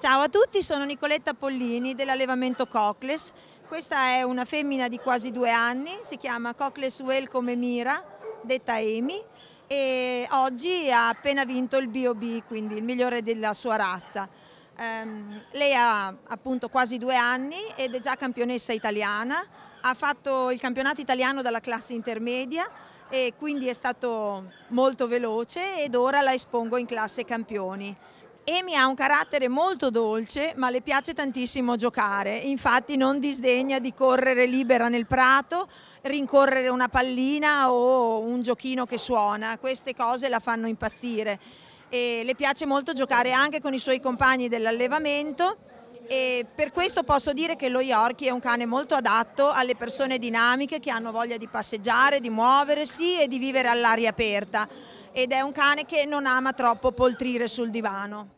Ciao a tutti, sono Nicoletta Pollini dell'allevamento Cocles. Questa è una femmina di quasi due anni, si chiama Cocles Well come Mira, detta Emi, e oggi ha appena vinto il BOB, quindi il migliore della sua razza. Um, lei ha appunto quasi due anni ed è già campionessa italiana, ha fatto il campionato italiano dalla classe intermedia e quindi è stato molto veloce ed ora la espongo in classe campioni. Emi ha un carattere molto dolce ma le piace tantissimo giocare, infatti non disdegna di correre libera nel prato, rincorrere una pallina o un giochino che suona, queste cose la fanno impazzire. E le piace molto giocare anche con i suoi compagni dell'allevamento e per questo posso dire che lo Yorkie è un cane molto adatto alle persone dinamiche che hanno voglia di passeggiare, di muoversi e di vivere all'aria aperta ed è un cane che non ama troppo poltrire sul divano.